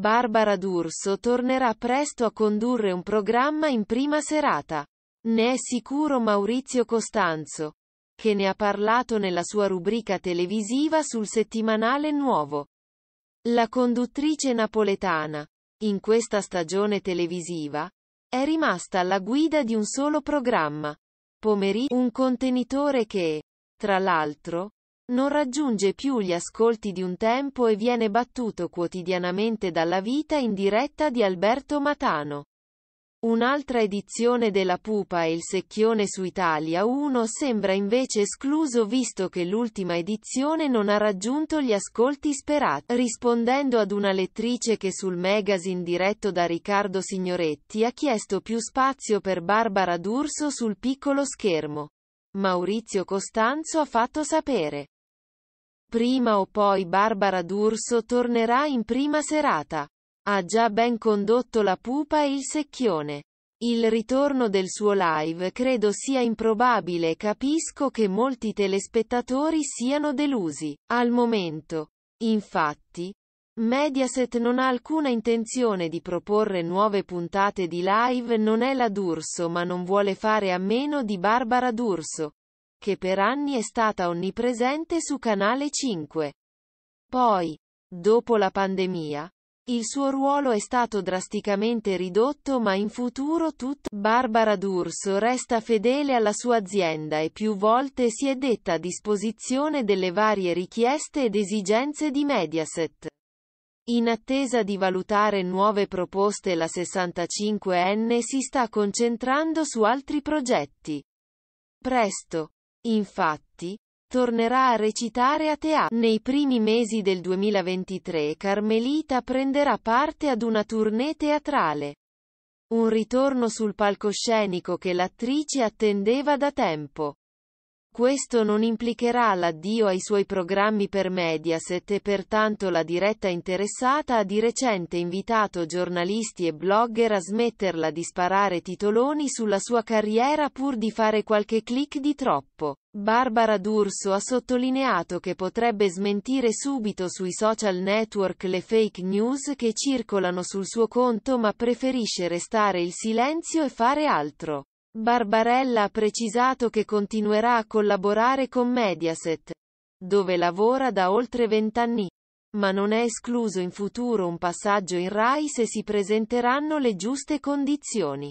Barbara D'Urso tornerà presto a condurre un programma in prima serata. Ne è sicuro Maurizio Costanzo, che ne ha parlato nella sua rubrica televisiva sul settimanale nuovo. La conduttrice napoletana, in questa stagione televisiva, è rimasta alla guida di un solo programma, Pomeriggio, un contenitore che, tra l'altro, non raggiunge più gli ascolti di un tempo e viene battuto quotidianamente dalla vita in diretta di Alberto Matano. Un'altra edizione della Pupa e il Secchione su Italia 1 sembra invece escluso visto che l'ultima edizione non ha raggiunto gli ascolti sperati. Rispondendo ad una lettrice che sul magazine diretto da Riccardo Signoretti ha chiesto più spazio per Barbara D'Urso sul piccolo schermo, Maurizio Costanzo ha fatto sapere. Prima o poi Barbara D'Urso tornerà in prima serata. Ha già ben condotto la pupa e il secchione. Il ritorno del suo live credo sia improbabile e capisco che molti telespettatori siano delusi. Al momento. Infatti, Mediaset non ha alcuna intenzione di proporre nuove puntate di live non è la D'Urso ma non vuole fare a meno di Barbara D'Urso che per anni è stata onnipresente su Canale 5. Poi, dopo la pandemia, il suo ruolo è stato drasticamente ridotto ma in futuro tutta Barbara D'Urso resta fedele alla sua azienda e più volte si è detta a disposizione delle varie richieste ed esigenze di Mediaset. In attesa di valutare nuove proposte la 65enne si sta concentrando su altri progetti. Presto, Infatti, tornerà a recitare a teatro. Nei primi mesi del 2023 Carmelita prenderà parte ad una tournée teatrale. Un ritorno sul palcoscenico che l'attrice attendeva da tempo. Questo non implicherà l'addio ai suoi programmi per Mediaset e pertanto la diretta interessata ha di recente invitato giornalisti e blogger a smetterla di sparare titoloni sulla sua carriera pur di fare qualche click di troppo. Barbara D'Urso ha sottolineato che potrebbe smentire subito sui social network le fake news che circolano sul suo conto ma preferisce restare il silenzio e fare altro. Barbarella ha precisato che continuerà a collaborare con Mediaset, dove lavora da oltre vent'anni, ma non è escluso in futuro un passaggio in Rai se si presenteranno le giuste condizioni.